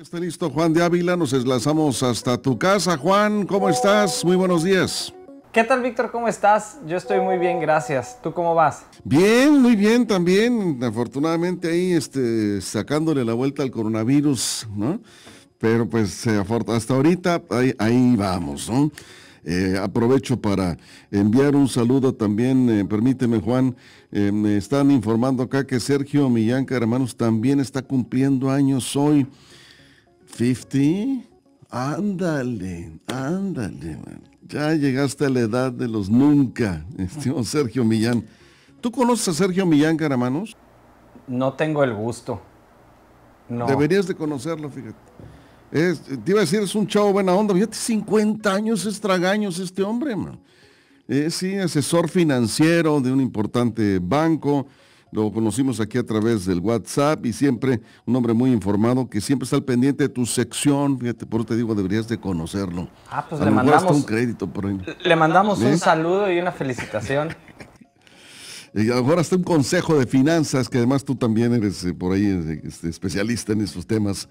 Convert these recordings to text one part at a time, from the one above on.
Está listo Juan de Ávila, nos deslazamos hasta tu casa. Juan, ¿cómo estás? Muy buenos días. ¿Qué tal, Víctor? ¿Cómo estás? Yo estoy muy bien, gracias. ¿Tú cómo vas? Bien, muy bien también. Afortunadamente ahí este, sacándole la vuelta al coronavirus, ¿no? Pero pues eh, hasta ahorita ahí, vamos, ¿no? Eh, aprovecho para enviar un saludo también, eh, permíteme Juan, me están informando acá que Sergio Millán hermanos, también está cumpliendo años hoy. ¿50? Ándale, ándale, Ya llegaste a la edad de los nunca, Sergio Millán. ¿Tú conoces a Sergio Millán, Caramanos? No tengo el gusto. No. Deberías de conocerlo, fíjate. te iba a decir, es un chavo buena onda. Fíjate, 50 años estragaños este hombre, sí, asesor financiero de un importante banco. Lo conocimos aquí a través del WhatsApp y siempre un hombre muy informado que siempre está al pendiente de tu sección. Fíjate, por eso te digo, deberías de conocerlo. Ah, pues le mandamos un crédito por ahí. Le mandamos un ¿Eh? saludo y una felicitación. Y ahora está un consejo de finanzas, que además tú también eres eh, por ahí eh, este, especialista en esos temas.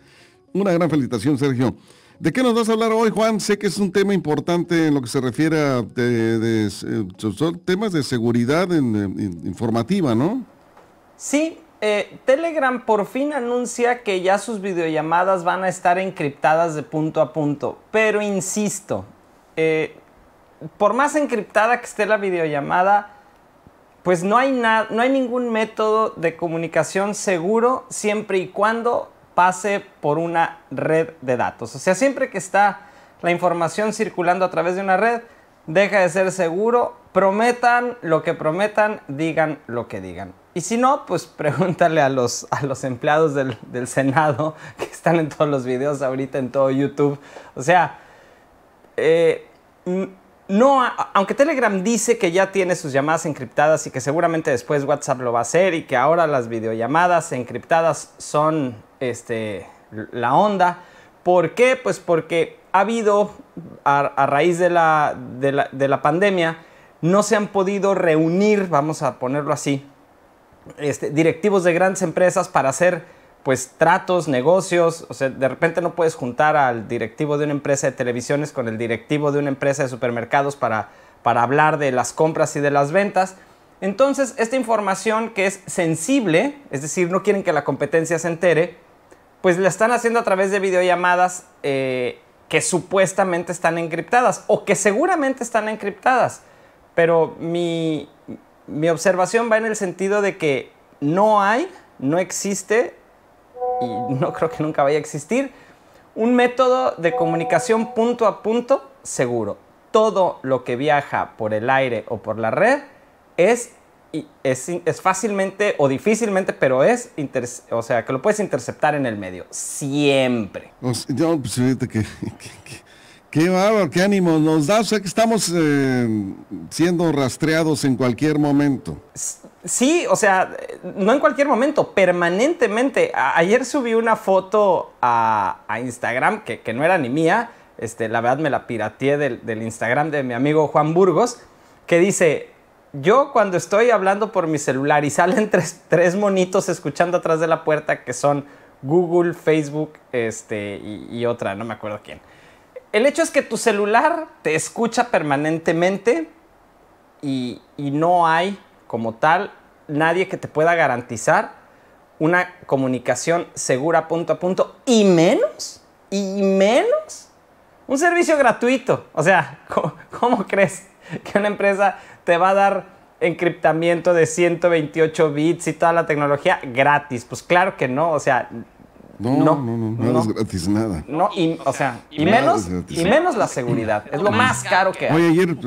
Una gran felicitación, Sergio. ¿De qué nos vas a hablar hoy, Juan? Sé que es un tema importante en lo que se refiere a de, temas de seguridad informativa, ¿no? Sí, eh, Telegram por fin anuncia que ya sus videollamadas van a estar encriptadas de punto a punto, pero insisto, eh, por más encriptada que esté la videollamada, pues no hay, no hay ningún método de comunicación seguro siempre y cuando pase por una red de datos. O sea, siempre que está la información circulando a través de una red, deja de ser seguro prometan lo que prometan, digan lo que digan. Y si no, pues pregúntale a los, a los empleados del, Senado que están en todos los videos ahorita, en todo YouTube. O sea, eh, no, aunque Telegram dice que ya tiene sus llamadas encriptadas y que seguramente después WhatsApp lo va a hacer y que ahora las videollamadas encriptadas son este, la onda. ¿Por qué? Pues porque ha habido, a, raíz de la, de la pandemia, no se han podido reunir, vamos a ponerlo así, este, directivos de grandes empresas para hacer pues tratos, negocios, o sea, de repente no puedes juntar al directivo de una empresa de televisiones con el directivo de una empresa de supermercados para, hablar de las compras y de las ventas. Entonces, esta información que es sensible, es decir, no quieren que la competencia se entere, pues la están haciendo a través de videollamadas eh, que supuestamente están encriptadas o que seguramente están encriptadas pero mi, mi observación va en el sentido de que no hay, no existe, y no creo que nunca vaya a existir, un método de comunicación punto a punto seguro. Todo lo que viaja por el aire o por la red es, es, es fácilmente o difícilmente, pero es, o sea, que lo puedes interceptar en el medio, siempre. No, pues fíjate que Qué bárbaro, qué ánimo nos da. O sea que estamos eh, siendo rastreados en cualquier momento. Sí, o sea, no en cualquier momento, permanentemente. ayer subí una foto a, Instagram que, no era ni mía. Este, la verdad me la pirateé del, Instagram de mi amigo Juan Burgos, que dice, yo cuando estoy hablando por mi celular y salen tres, monitos escuchando atrás de la puerta que son Google, Facebook este, y otra, no me acuerdo quién. El hecho es que tu celular te escucha permanentemente y, no hay como tal nadie que te pueda garantizar una comunicación segura punto a punto y menos, y menos un servicio gratuito. O sea, ¿cómo, ¿cómo, crees que una empresa te va a dar encriptamiento de 128 bits y toda la tecnología gratis? Pues claro que no, o sea, no, no, no, no, es gratis, nada. No, y, o sea, y menos, y menos la seguridad. Es lo más caro que hay. Oye, ayer,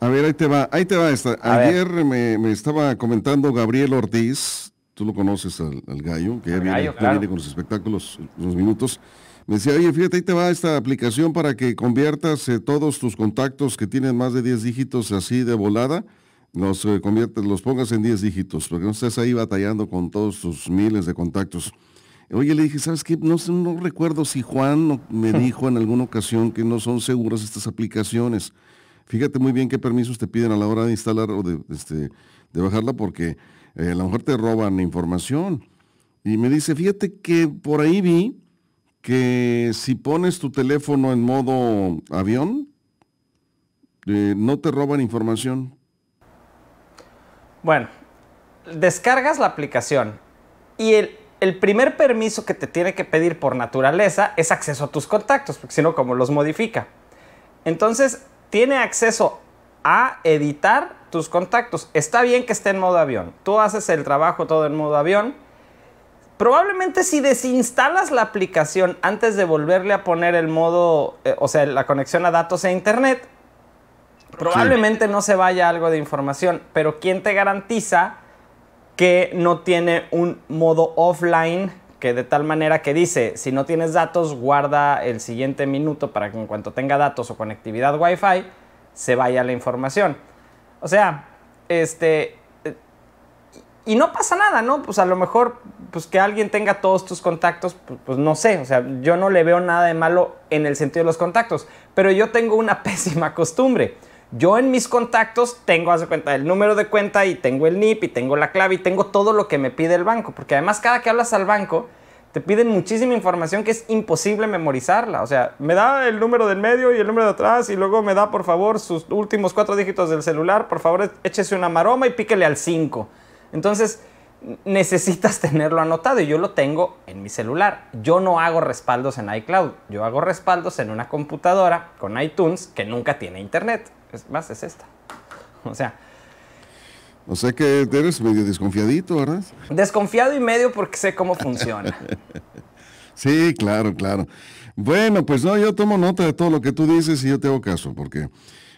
a ver, ahí te va, ahí te va esta. Ayer me, estaba comentando Gabriel Ortiz, tú lo conoces al, gallo, que ya viene, con los espectáculos, unos minutos. Me decía, oye, fíjate, ahí te va esta aplicación para que conviertas eh, todos tus contactos que tienen más de 10 dígitos así de volada los eh, los pongas en 10 dígitos, porque no estás ahí batallando con todos tus miles de contactos. Oye, le dije, ¿sabes qué? No, no recuerdo si Juan me dijo en alguna ocasión que no son seguras estas aplicaciones. Fíjate muy bien qué permisos te piden a la hora de instalar o de, este, bajarla porque eh, a lo mejor te roban información. Y me dice, fíjate que por ahí vi que si pones tu teléfono en modo avión, eh, no te roban información. Bueno, descargas la aplicación y el, el primer permiso que te tiene que pedir por naturaleza es acceso a tus contactos, porque si ¿cómo los modifica? Entonces, tiene acceso a editar tus contactos. Está bien que esté en modo avión. Tú haces el trabajo todo en modo avión. Probablemente si desinstalas la aplicación antes de volverle a poner el modo, eh, o sea, la conexión a datos e internet, probablemente no se vaya algo de información. Pero ¿quién te garantiza? que no tiene un modo offline que de tal manera que dice, si no tienes datos, guarda el siguiente minuto para que en cuanto tenga datos o conectividad Wi-Fi, se vaya la información. O sea, este... Eh, y no pasa nada, ¿no? Pues a lo mejor, pues que alguien tenga todos tus contactos, pues, pues, no sé, o sea, yo no le veo nada de malo en el sentido de los contactos, pero yo tengo una pésima costumbre. Yo en mis contactos tengo, hace cuenta, el número de cuenta y tengo el NIP y tengo la clave y tengo todo lo que me pide el banco. Porque además cada que hablas al banco te piden muchísima información que es imposible memorizarla. O sea, me da el número del medio y el número de atrás y luego me da, por favor, sus últimos cuatro dígitos del celular. Por favor, échese una maroma y píquele al 5. Entonces, necesitas tenerlo anotado y yo lo tengo en mi celular. Yo no hago respaldos en iCloud, yo hago respaldos en una computadora con iTunes que nunca tiene internet más, es esta. O sea... O sea que eres medio desconfiadito, ¿verdad? Desconfiado y medio porque sé cómo funciona. sí, claro, claro. Bueno, pues no, yo tomo nota de todo lo que tú dices y yo te hago caso, porque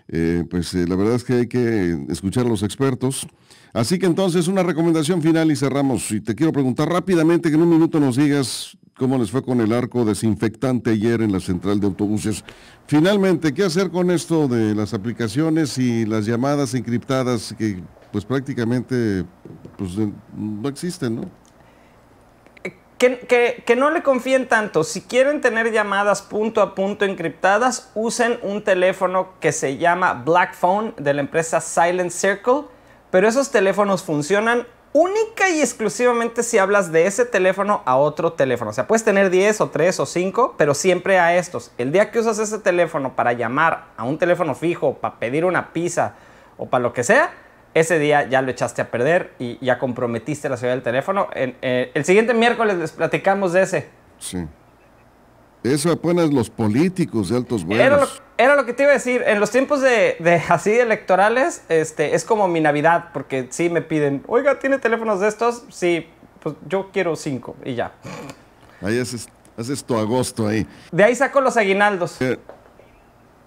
eh, pues eh, la verdad es que hay que escuchar a los expertos. Así que entonces una recomendación final y cerramos. Y te quiero preguntar rápidamente que en un minuto nos digas cómo les fue con el arco desinfectante ayer en la central de autobuses. Finalmente, ¿qué hacer con esto de las aplicaciones y las llamadas encriptadas que pues prácticamente pues, no existen, ¿no? Que, que, que, no le confíen tanto. Si quieren tener llamadas punto a punto encriptadas, usen un teléfono que se llama Black Phone de la empresa Silent Circle. Pero esos teléfonos funcionan única y exclusivamente si hablas de ese teléfono a otro teléfono. O sea, puedes tener 10 o 3 o 5, pero siempre a estos. El día que usas ese teléfono para llamar a un teléfono fijo, para pedir una pizza o para lo que sea, ese día ya lo echaste a perder y ya comprometiste la ciudad del teléfono. Eh, el siguiente miércoles les platicamos de ese. Sí. Eso apenas los políticos de altos vuelos era lo que te iba a decir. En los tiempos de, de, así electorales, este, es como mi Navidad, porque sí me piden, oiga, ¿tiene teléfonos de estos? Sí, pues yo quiero cinco y ya. Ahí haces, haces tu agosto ahí. De ahí saco los aguinaldos. Eh,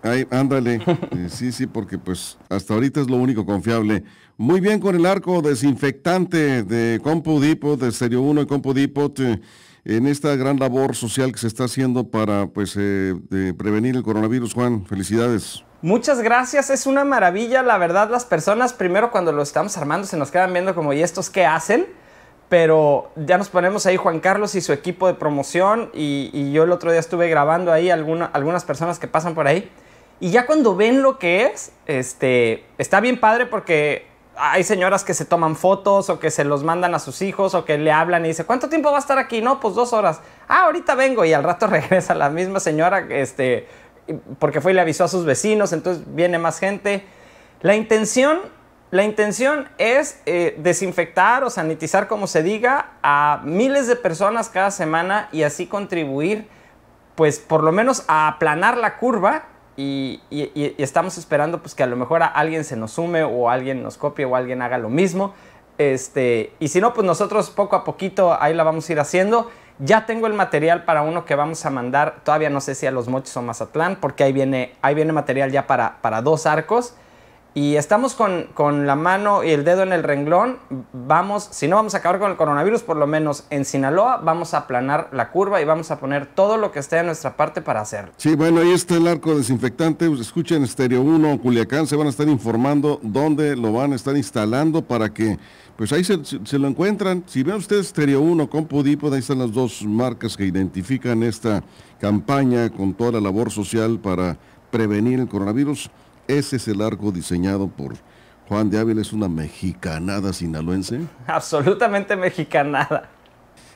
ahí, ándale. sí, sí, porque pues hasta ahorita es lo único confiable. Muy bien con el arco desinfectante de CompuDipot, de Serio 1 y CompuDipot. Eh, en esta gran labor social que se está haciendo para pues, eh, prevenir el coronavirus. Juan, felicidades. Muchas gracias, es una maravilla, la verdad las personas primero cuando lo estamos armando se nos quedan viendo como ¿y estos qué hacen? Pero ya nos ponemos ahí Juan Carlos y su equipo de promoción y, yo el otro día estuve grabando ahí algunas personas que pasan por ahí y ya cuando ven lo que es, este, está bien padre porque hay señoras que se toman fotos o que se los mandan a sus hijos o que le hablan y dice, ¿cuánto tiempo va a estar aquí? No, pues dos horas. Ah, ahorita vengo y al rato regresa la misma señora, este, porque fue y le avisó a sus vecinos, entonces viene más gente. La intención, la intención es eh, desinfectar o sanitizar, como se diga, a miles de personas cada semana y así contribuir, pues por lo menos a aplanar la curva y, estamos esperando pues que a lo mejor a alguien se nos sume o alguien nos copie o alguien haga lo mismo. Este, y si no, pues nosotros poco a poquito ahí la vamos a ir haciendo. Ya tengo el material para uno que vamos a mandar, todavía no sé si a Los Mochis o Mazatlán, porque ahí viene, ahí viene material ya para dos arcos y estamos con, la mano y el dedo en el renglón, vamos, si no vamos a acabar con el coronavirus, por lo menos en Sinaloa vamos a aplanar la curva y vamos a poner todo lo que esté en nuestra parte para hacer Sí, bueno, ahí está el arco desinfectante. Escuchen Estéreo 1 Culiacán, se van a estar informando dónde lo van a estar instalando para que, pues ahí se, se lo encuentran. Si ven ustedes Estéreo 1 con Podipod, ahí están las dos marcas que identifican esta campaña con toda la labor social para prevenir el coronavirus. Ese es el arco diseñado por Juan de Ávila, es una mexicanada sinaloense. Absolutamente mexicanada.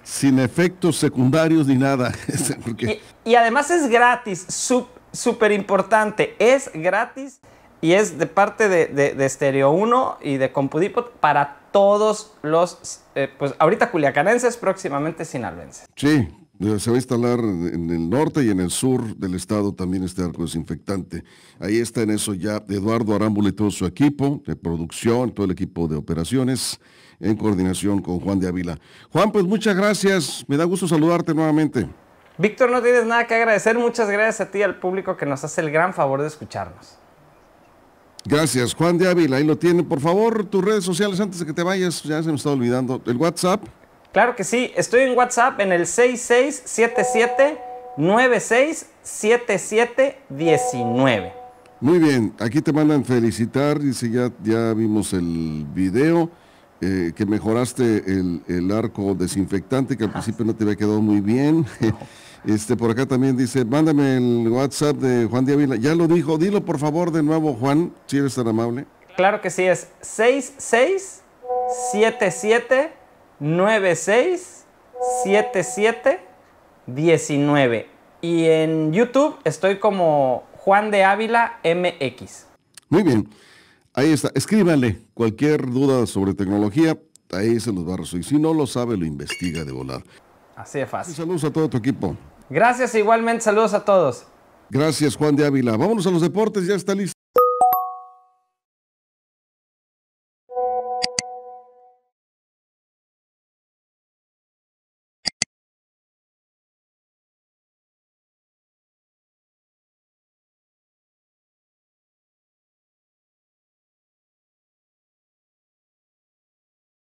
Sin efectos secundarios ni nada. Y, además es gratis, súper importante. Es gratis y es de parte de, Stereo 1 y de Compudipot para todos los, eh, pues ahorita culiacanenses, próximamente sinaloenses. Sí, se va a instalar en el norte y en el sur del estado también este arco desinfectante. Ahí está en eso ya Eduardo Arámbula y todo su equipo de producción, todo el equipo de operaciones, en coordinación con Juan de Ávila. Juan, pues muchas gracias. Me da gusto saludarte nuevamente. Víctor, no tienes nada que agradecer. Muchas gracias a ti y al público que nos hace el gran favor de escucharnos. Gracias, Juan de Ávila. Ahí lo tienen. Por favor, tus redes sociales antes de que te vayas. Ya se me está olvidando. El WhatsApp. Claro que sí, estoy en WhatsApp en el 6677967719. Muy bien, aquí te mandan felicitar, dice ya, ya vimos el video, eh, que mejoraste el, arco desinfectante, que al principio no te había quedado muy bien. Este, por acá también dice, mándame el WhatsApp de Juan Avila. Ya lo dijo, dilo por favor de nuevo, Juan, si eres tan amable. Claro que sí, es 6677 19 Y en YouTube estoy como Juan de Ávila MX. Muy bien. Ahí está. Escríbanle cualquier duda sobre tecnología. Ahí se los va a resolver. Si no lo sabe, lo investiga de volar. Así de fácil. Saludos a todo tu equipo. Gracias, igualmente. Saludos a todos. Gracias, Juan de Ávila. Vámonos a los deportes. Ya está listo.